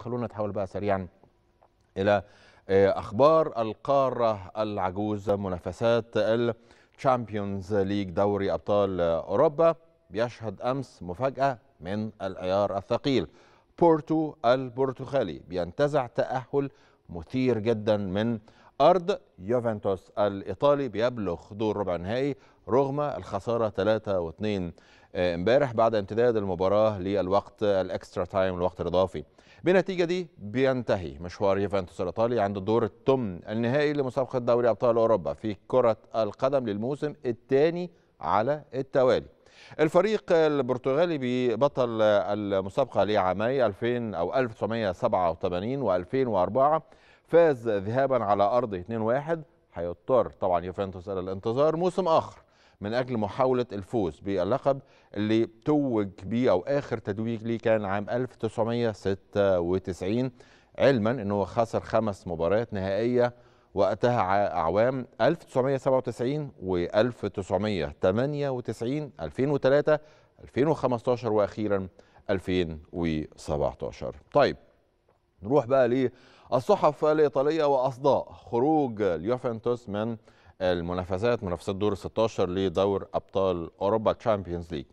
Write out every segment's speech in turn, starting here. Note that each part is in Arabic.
خلونا نتحول بقى سريعا إلى آه، أخبار القارة العجوز منافسات الشامبيونز ليج دوري أبطال أوروبا بيشهد أمس مفاجأة من العيار الثقيل بورتو البرتغالي بينتزع تأهل مثير جدا من أرض يوفنتوس الإيطالي بيبلغ دور ربع نهائي رغم الخسارة 3 و2 آه، امبارح بعد امتداد المباراه للوقت الاكسترا تايم الوقت الاضافي بالنتيجه دي بينتهي مشوار يوفنتوس الايطالي عند الدور الثمن النهائي لمسابقه دوري ابطال اوروبا في كره القدم للموسم الثاني على التوالي الفريق البرتغالي ببطل المسابقه لعامي 2000 او 1987 و2004 فاز ذهابا على ارضه 2-1 هيضطر طبعا يوفنتوس الى الانتظار موسم اخر من أجل محاولة الفوز باللقب اللي توج بيه أو آخر تتويج ليه كان عام 1996 علما أنه خسر خمس مباريات نهائية وقتها أعوام 1997 و 1998 2003 2015 وأخيرا 2017 طيب نروح بقى للصحف الإيطالية وأصداء خروج اليوفنتوس من المنافسات منافسات دور 16 لدور ابطال اوروبا تشامبيونز ليج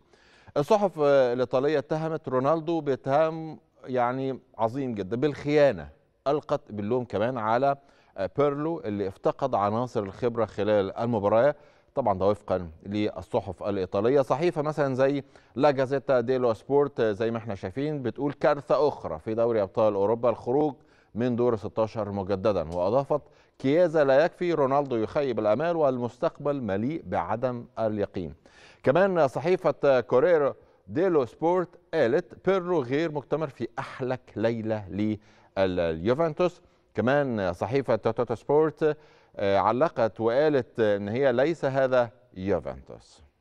الصحف الايطاليه اتهمت رونالدو باتهام يعني عظيم جدا بالخيانه القت باللوم كمان على بيرلو اللي افتقد عناصر الخبره خلال المباراه طبعا ده وفقا للصحف الايطاليه صحيفه مثلا زي لا جازيتا ديلو سبورت زي ما احنا شايفين بتقول كارثه اخرى في دوري ابطال اوروبا الخروج من دور 16 مجددا وأضافت كيازا لا يكفي رونالدو يخيب الأمال والمستقبل مليء بعدم اليقين كمان صحيفة كوريرو ديلو سبورت قالت بيرلو غير مكتمر في أحلك ليلة لليوفنتوس كمان صحيفة توتو سبورت آه، علقت وقالت ان هي ليس هذا يوفنتوس